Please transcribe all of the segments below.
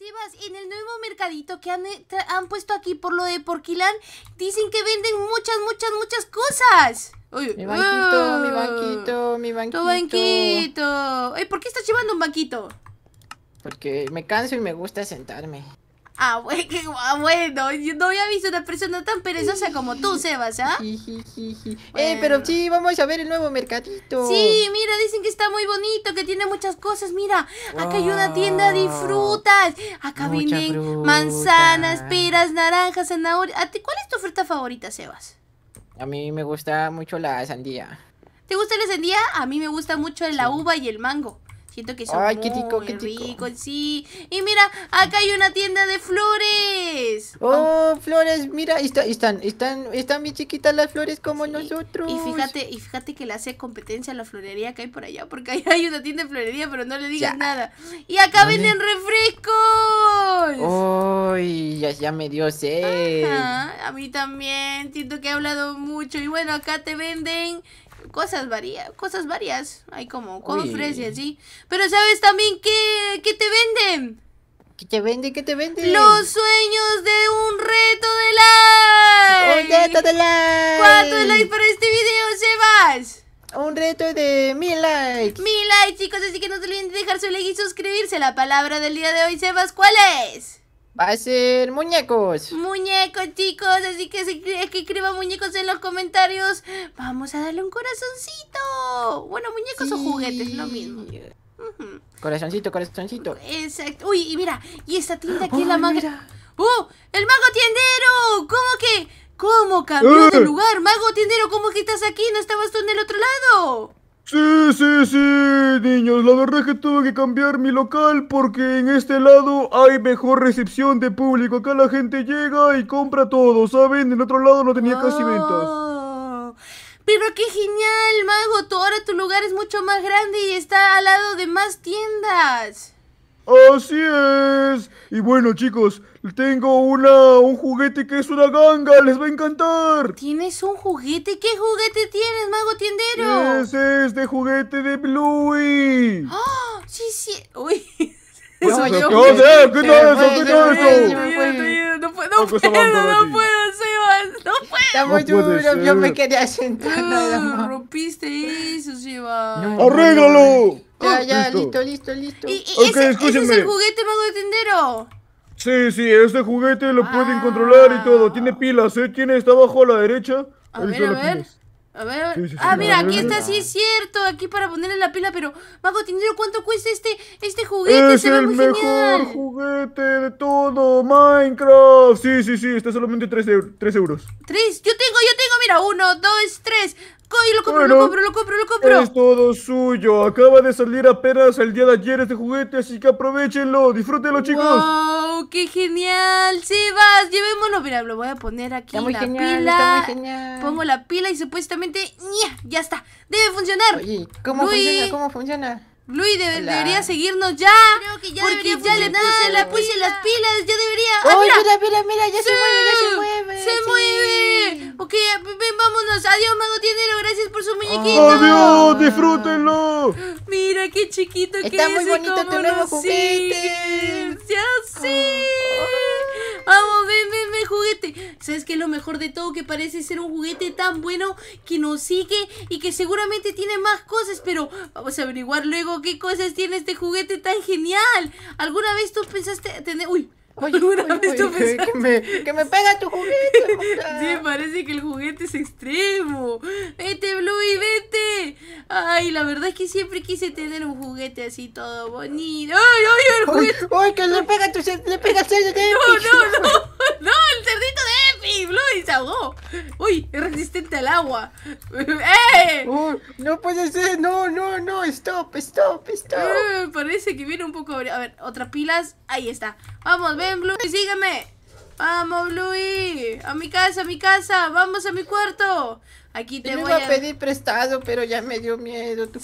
Sebas, en el nuevo mercadito que eh, han, puesto aquí por lo de Porquilán, dicen que venden muchas, muchas, muchas cosas. Uy, mi banquito, mi banquito, mi banquito. Tu banquito. ¿por qué estás llevando un banquito? Porque me canso y me gusta sentarme. Ah, ah, bueno, yo no había visto una persona tan perezosa como tú, Sebas, ¿ah? ¿eh? pero sí, vamos a ver el nuevo mercadito. Sí, mira, dicen que está muy bonito, que tiene muchas cosas. Mira, acá hay una tienda de frutas. Acá venden manzanas, peras, naranjas, zanahorias. ¿Cuál es tu fruta favorita, Sebas? A mí me gusta mucho la sandía. ¿Te gusta la sandía? A mí me gusta mucho la uva y el mango. Siento que son Ay, rico, sí. Y mira, acá hay una tienda de flores. Oh, flores, mira, están, están, bien chiquitas las flores como nosotros. Y fíjate, y fíjate que le hace competencia a la florería que hay por allá, porque hay una tienda de florería, pero no le digas nada. Y acá venden refrescos. ay ya, ya me dio sed. a mí también, siento que he hablado mucho. Y bueno, acá te venden cosas varias cosas varias. Hay como cofres y así. Pero sabes también qué, qué te venden. ¿Qué te venden? ¿Qué te venden? Los sueños de un reto de like. Un reto de like. ¿Cuántos likes para este video, Sebas? Un reto de mil likes. Mil likes, chicos. Así que no se olviden de dejar su like y suscribirse. La palabra del día de hoy, Sebas, ¿cuál es? Va a ser muñecos. Muñecos, chicos. Así que, es que escriban muñecos en los comentarios. Vamos a darle un corazoncito. Bueno, muñecos o juguetes, lo mismo. Corazoncito, corazoncito. Exacto. Uy, y mira, y esta tienda aquí es la magra Oh, ¡Uh! ¡El mago tiendero! ¿Cómo que? ¿Cómo cambió de ¡Eh! lugar? Mago tiendero, ¿cómo que estás aquí? ¿No estabas tú en el otro lado? Sí, sí, sí, niños, la verdad es que tuve que cambiar mi local porque en este lado hay mejor recepción de público. Acá la gente llega y compra todo, ¿saben? En otro lado no tenía casi ventas. Oh, pero qué genial, mago, tú ahora tu lugar es mucho más grande y está al lado de más tiendas. Así es. Y bueno, chicos, tengo una un juguete que es una ganga, les va a encantar. ¿Tienes un juguete? ¿Qué juguete tienes, mago tiendero? Es este juguete de Bluey. Ah, sí, sí. Uy. no, yo, ¿Qué tal eso? ¿Qué tal eso? No puedo, no puedo, no Sebas. No puedo. Está muy duro, yo me quedé sentada. Rompiste eso, Sebas. ¡Arréglalo! Ya, ah, ya, listo, listo, listo. ¿Y, y ese, es el juguete mago de tendero? Sí, sí, este juguete lo pueden ah. controlar y todo. Tiene pilas, ¿eh? Tiene, está abajo a la derecha. A ver, a ver. A ver, ah, mira, aquí está, sí es cierto, aquí para ponerle la pila, pero Mago dinero, ¿cuánto cuesta este, este juguete? Se el ve muy mejor genial. juguete de todo, Minecraft. Sí, sí, sí, está solamente 3, euros. Tres yo tengo, yo tengo, mira, uno dos 3. lo compro, lo compro, lo compro, lo compro. Es todo suyo. Acaba de salir apenas el día de ayer este juguete, así que aprovechenlo. Disfrútenlo, chicos. ¡Qué genial! ¡Sebas! Llevémoslo. Mira, lo voy a poner aquí. en la pila. Está muy genial. Pongo la pila y supuestamente. ¡Ya! está! ¡Debe funcionar! Oye, ¿cómo funciona? ¿Cómo funciona? Luis debería seguirnos ya. porque ya le puse, las pilas, ya debería. Ah, mira. mira, mira, mira, ya se mueve, ya se mueve. Se mueve. Ok, ven, vámonos. Adiós, Mago Dinero, gracias por su muñequito. adiós, disfrútenlo. Mira qué chiquito Está que es. Está muy bonito tu nuevo juguete. Sí. ¿Sabes qué es lo mejor de todo? Que parece ser un juguete tan bueno que nos sigue y que seguramente tiene más cosas, pero vamos a averiguar luego qué cosas tiene este juguete tan genial. ¿Alguna vez tú pensaste tener... Uy, ¿Alguna vez tú que, me, que, me, pega tu juguete. sí, parece que el juguete es extremo. Vete, Bluey, vete. Ay, la verdad es que siempre quise tener un juguete así todo bonito. Ay, ay, el juguete. Ay, que le pega tu le pega el No, no, no, no, y Blue y Uy, es resistente al agua. ¡Eh! no puede ser, no, no, no, stop, stop, stop. Eh, parece que viene un poco. A ver, otras pilas. Ahí está. Vamos, ven, Blue, sígueme. Vamos, Bluey, a mi casa, a mi casa, vamos a mi cuarto. Aquí te voy a... pedir prestado, pero ya me dio miedo.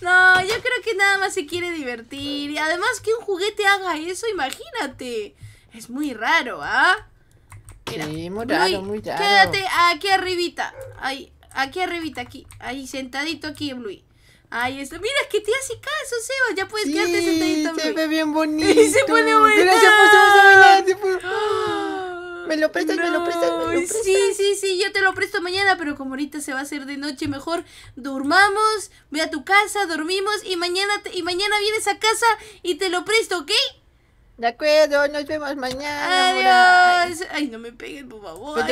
no, yo creo que nada más se quiere divertir. Y además que un juguete haga eso, imagínate. Es muy raro, ¿ah? Mira. Sí, morado, muy raro. Quédate aquí arribita. Ahí, aquí arribita, aquí. Ahí, sentadito aquí, Bluey. Ahí está. Mira, que te hace caso, Seba. Ya puedes quedarte sentadito, Sí, Se ve bien bonito. Y se pone bonito. Gracias me lo prestas, me lo prestas, me lo prestas. Sí, sí, sí, yo te lo presto mañana, pero como ahorita se va a hacer de noche, mejor durmamos, ve a tu casa, dormimos y mañana y mañana vienes a casa y te lo presto, ¿ok? De acuerdo, nos vemos mañana. Adiós. Ay, no me peguen, por favor.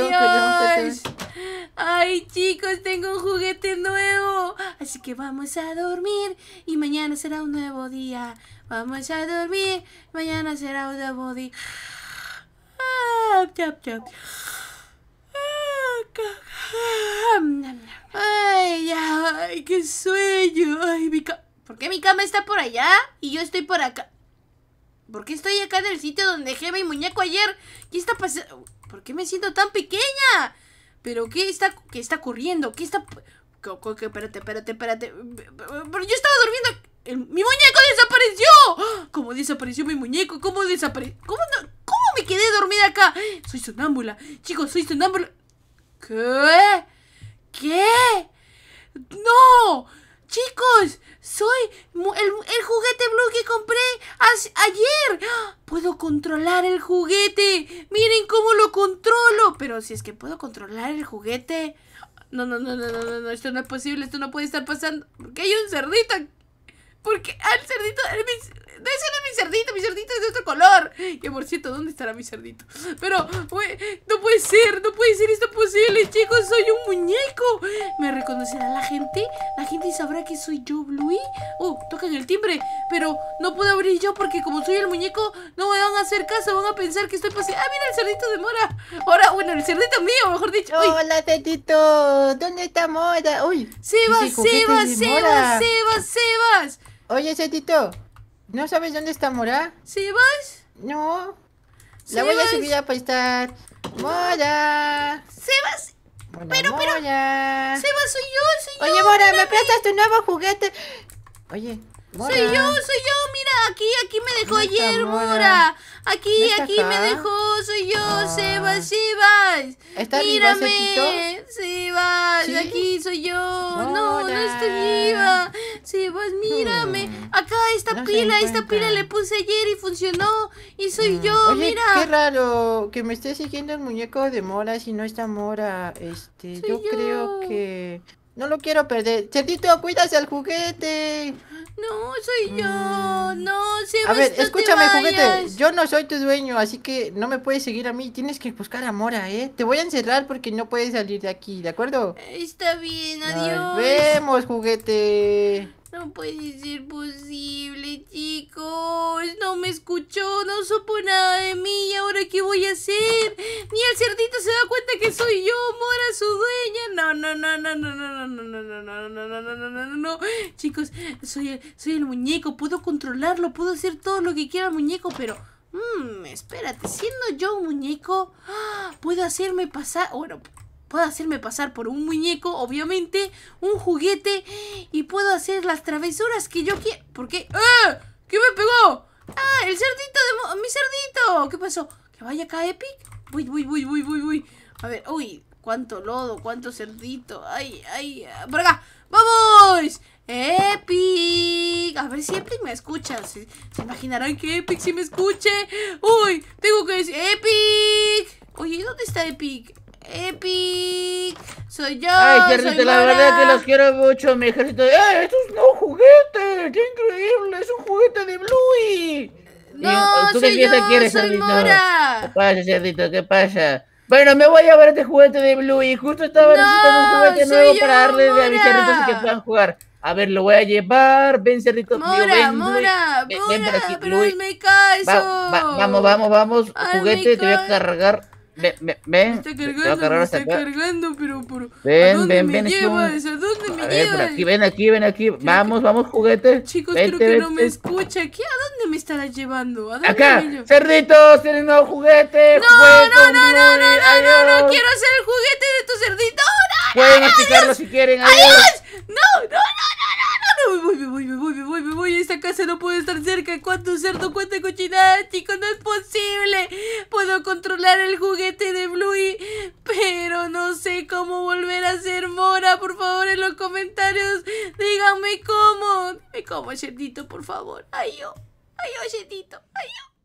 Ay, chicos, tengo un juguete nuevo. Así que vamos a dormir y mañana será un nuevo día. Vamos a dormir, mañana será un nuevo día. Ay, ay, qué sueño. Ay, mi ¿Por qué mi cama está por allá y yo estoy por acá? ¿Por qué estoy acá en el sitio donde dejé mi muñeco ayer? ¿Qué está pasando? ¿Por qué me siento tan pequeña? ¿Pero qué está, qué está ocurriendo? ¿Qué está...? espérate, espérate, espérate. Pero yo estaba durmiendo... ¡Mi muñeco desapareció! ¡Ah! ¿Cómo desapareció mi muñeco? ¿Cómo desapareció? ¿Cómo, ¿Cómo me quedé dormida acá? Soy sonámbula. Chicos, soy sonámbula. ¿Qué? ¿Qué? ¡No! Chicos, soy el, juguete blue que compré ayer. ¡Ah! Puedo controlar el juguete. Miren cómo lo controlo. Pero si es que puedo controlar el juguete. No, no, no, no, no, no, Esto no es posible. Esto no puede estar pasando. Porque hay un cerdito. Porque al cerdito no mi cerdito, mi cerdito es de otro color. Y por cierto, ¿dónde estará mi cerdito? Pero, uy, no puede ser, no puede ser esto posible, chicos. Soy un muñeco. ¿Me reconocerá la gente? ¿La gente sabrá que soy yo, Bluey? Oh, tocan el timbre. Pero no puedo abrir yo porque como soy el muñeco, no me van a hacer caso. Van a pensar que estoy paseando. Ah, mira el cerdito de Mora. Ahora, bueno, el cerdito mío, mejor dicho. Hola, cerdito. ¿Dónde está Mora? Uy. Sebas, Sebas, Sebas, Sebas, Sebas. Oye, cerdito. ¿No sabes dónde está Mora? ¿Sebas? vas? No. La voy a subir a pastar. ¡Mora! ¡Sebas! pero, Mora. pero. Sebas, soy yo, soy yo. Oye, Mora, ¿me prestas tu nuevo juguete? Oye, Mora. Soy yo, soy yo. Mira, aquí, aquí me dejó ayer, Mora? Aquí, aquí me dejó. Soy yo, ah. Sebas, Sebas. ¿Estás Mírame. Sebas, aquí soy yo. No, no estoy viva. Sebas, pues mírame. Hmm. Acá esta pila, esta pila le puse ayer y funcionó. Y soy hmm. yo, mira. Qué raro que me esté siguiendo el muñeco de Mora si no está Mora. Este, yo creo que. No lo quiero perder. Cerdito, cuídase al juguete. No, soy yo. Mm. No, Sebas, A ver, escúchame, juguete. Yo no soy tu dueño, así que no me puedes seguir a mí. Tienes que buscar a Mora, ¿eh? Te voy a encerrar porque no puedes salir de aquí, ¿de acuerdo? Está bien, adiós. Nos vemos, juguete. No puede ser posible, chicos. No me escuchó, no supo nada de mí. ¿Y ahora qué voy a hacer? Ni el cerdito se da cuenta que soy yo, Mora, su dueña. No, no, no, no, no, no, no, no, no, no, no, no, no, no, no, no, Chicos, soy el, soy el muñeco. Puedo controlarlo, puedo hacer todo lo que quiera el muñeco, pero... Mmm, espérate, siendo yo un muñeco, puedo hacerme pasar... Bueno, Puedo hacerme pasar por un muñeco, obviamente, un juguete y puedo hacer las travesuras que yo quiero. ¿Por qué? ¡Eh! ¿Qué me pegó? ¡Ah! ¡El cerdito de mi cerdito! ¿Qué pasó? ¿Que vaya acá Epic? Uy, uy, uy, uy, uy, uy. A ver, uy, cuánto lodo, cuánto cerdito. Ay, ay, ah, por acá. ¡Vamos! Epic, a ver si Epic me escucha. ¿Se, imaginarán que Epic sí me escuche? Uy, tengo que decir Epic. Oye, ¿dónde está Epic? Epic. Soy yo. Ay, Cerdito, la verdad que los quiero mucho, mi ejército. ¡Eh, esto es un juguete! ¡Qué increíble! ¡Es un juguete de Bluey! Eh, no, oh, ¿Tú qué yo, quieres, soy Mora. ¿Qué pasa, Cerdito? ¿Qué pasa? Bueno, me voy a ver este juguete de Bluey. Justo estaba necesitando un juguete nuevo para darle a mis Cerditos que puedan jugar. A ver, lo voy a llevar. Ven, Cerdito ¡Mora, Mora, mío, ven, Mora, Mora, aquí, pero Bluey. me cae vamos, vamos, vamos. juguete, te voy a cargar ven, ven, ven. Me está cargando, me está cargando, pero por. Ven, ¿a dónde ven, me ven. Llevas? ¿A dónde me llevas? aquí, ven aquí, ven aquí. vamos, vamos, juguete. Chicos, creo que no me escucha. ¿Qué? ¿A dónde me estarás llevando? ¿A dónde Acá, me cerditos, tienen un nuevo juguete. No, no, no, no, no, no, no, no, quiero ser el juguete de tu cerdito. No, Pueden no, si quieren. adiós. No, no, no. Me voy, me voy, me voy, me voy, me voy. Esta casa no puede estar cerca. ¿Cuánto cerdo, cuánta cochinada, chicos? No es posible. Puedo controlar el juguete de Bluey, pero no sé cómo volver a ser mora. Por favor, en los comentarios, díganme cómo. Me cómo, cerdito, por favor. Ay, yo. Ay, yo, Ay,